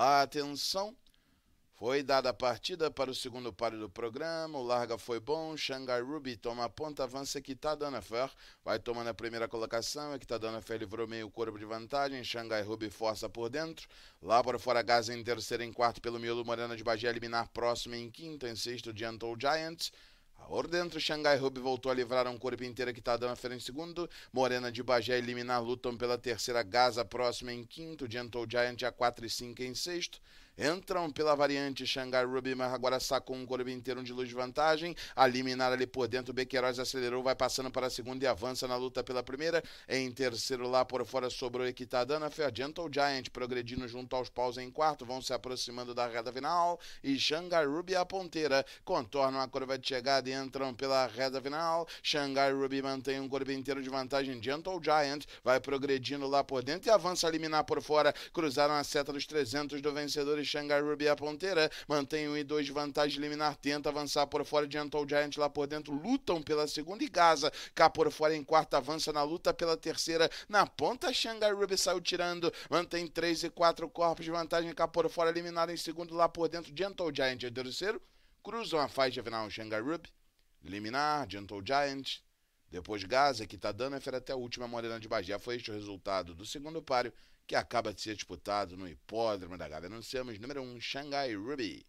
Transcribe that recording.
A atenção foi dada a partida para o segundo par do programa. O larga foi bom. Shanghai Ruby toma a ponta, avança que tá a Fer. Vai tomando a primeira colocação. Aqui é tá a Fer livrou meio corpo de vantagem. Shanghai Ruby força por dentro. Lá para fora Gaza em terceiro, em quarto pelo miolo. Morena de Bagé eliminar próximo em quinto, em sexto, Gentle Giants. A ordem entre Xangai Ruby voltou a livrar um corpo inteiro que está dando a frente em segundo. Morena de Bagé eliminar lutam pela terceira Gaza próxima em quinto. Gentle Giant a 4 e 5 em sexto. Entram pela variante Xangai Ruby, mas agora sacou um corpo inteiro de luz de vantagem. A liminar ali por dentro, o Bequeiroz acelerou, vai passando para a segunda e avança na luta pela primeira. Em terceiro lá por fora sobrou Equitadana, Ferdianta Gentle Giant progredindo junto aos paus em quarto, vão se aproximando da reta final. E Xangai Ruby a ponteira, contornam a curva de chegada e entram pela reta final. Xangai Ruby mantém um corpo inteiro de vantagem. Gentle Giant vai progredindo lá por dentro e avança a liminar por fora. Cruzaram a seta dos 300 do vencedor Xangai Ruby é a ponteira, mantém 1 e 2 de vantagem liminar, tenta avançar por fora, adianta o Giant lá por dentro, lutam pela segunda e Gaza, cá por fora em quarta, avança na luta pela terceira, na ponta Xangai Ruby saiu tirando, mantém 3 e 4 corpos de vantagem, cá por fora eliminado em segundo, lá por dentro, o Giant é terceiro, cruzam a faixa final Xangai Ruby, liminar, o Giant, depois Gaza, que está dando a fera até a última Morena de Bagé. Foi este o resultado do segundo páreo, que acaba de ser disputado no hipódromo da Gávea. Anunciamos número 1, um, Xangai Ruby.